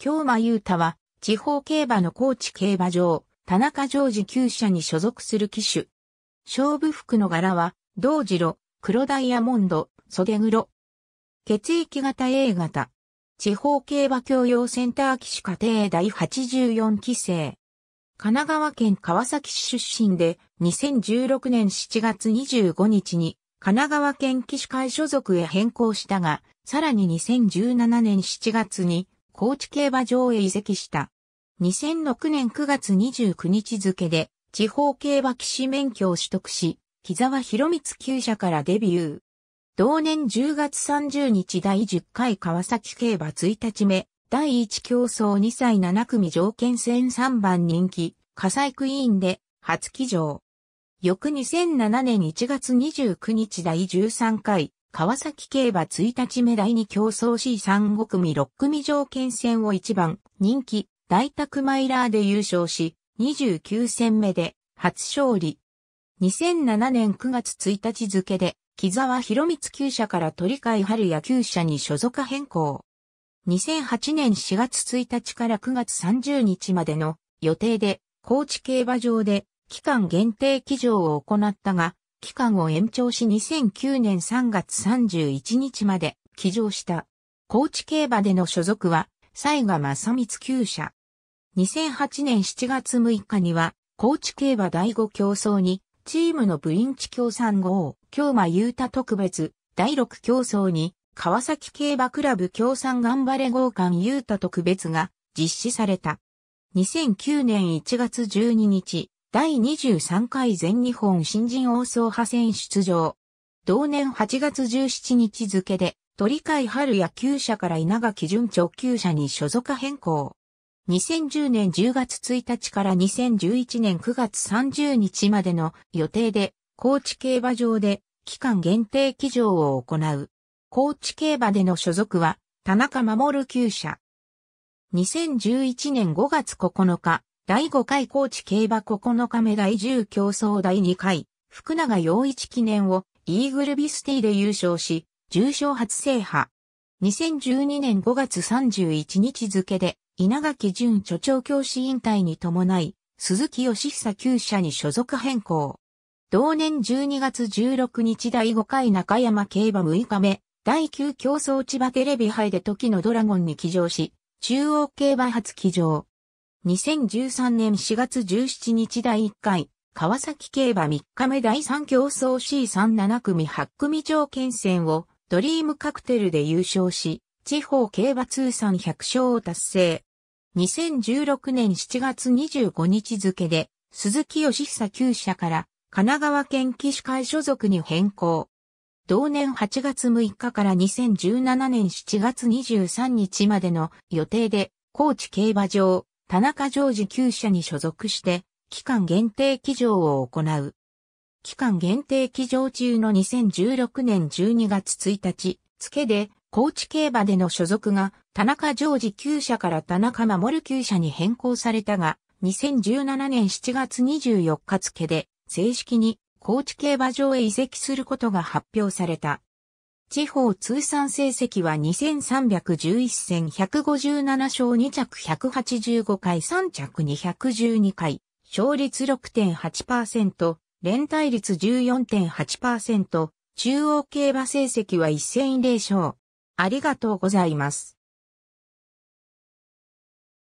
京間優太は、地方競馬の高知競馬場、田中常時旧社に所属する騎手。勝負服の柄は、銅郎、黒ダイヤモンド、袖黒。血液型 A 型。地方競馬教養センター騎手家庭第84期生。神奈川県川崎市出身で、2016年7月25日に、神奈川県騎手会所属へ変更したが、さらに2017年7月に、高知競馬場へ移籍した。2006年9月29日付で地方競馬騎士免許を取得し、木沢博光厩舎からデビュー。同年10月30日第10回川崎競馬1日目、第1競争2歳7組条件戦3番人気、火災クイーンで初騎乗。翌2007年1月29日第13回川崎競馬1日目第2競争 C3 組6組条件戦を1番、人気、大宅マイラーで優勝し、29戦目で初勝利。2007年9月1日付で、木沢博光旧社から鳥海春野球社に所属変更。2008年4月1日から9月30日までの予定で、高知競馬場で期間限定騎乗を行ったが、期間を延長し2009年3月31日まで起乗した。高知競馬での所属は、西賀正光旧社。2008年7月6日には、高知競馬第5競争に、チームのブリンチ協産号、京馬優太特別、第6競争に、川崎競馬クラブ協産頑張れ号館優太特別が実施された。2009年1月12日、第23回全日本新人王総派選出場。同年8月17日付で、鳥海春野球者から稲垣純直球者に所属変更。2010年10月1日から2011年9月30日までの予定で、高知競馬場で期間限定騎乗を行う。高知競馬での所属は、田中守球者。2011年5月9日、第5回高知競馬9日目第10競争第2回、福永陽一記念をイーグルビスティで優勝し、重賞初制覇。2012年5月31日付で、稲垣淳著長教師引退に伴い、鈴木義久厩社に所属変更。同年12月16日第5回中山競馬6日目、第9競争千葉テレビ杯で時のドラゴンに騎乗し、中央競馬初騎乗。2013年4月17日第1回、川崎競馬3日目第3競争 C37 組8組条件戦をドリームカクテルで優勝し、地方競馬通算100勝を達成。2016年7月25日付で、鈴木義久旧社から神奈川県騎士会所属に変更。同年8月6日から2017年7月23日までの予定で、高知競馬場、田中常時厩舎に所属して、期間限定騎乗を行う。期間限定騎乗中の2016年12月1日、付で、高知競馬での所属が、田中常時厩舎から田中守厩舎に変更されたが、2017年7月24日付で、正式に高知競馬場へ移籍することが発表された。地方通算成績は2311戦157勝2着185回3着212回、勝率6.8%、連帯率14.8%、中央競馬成績は1戦0勝。ありがとうございます。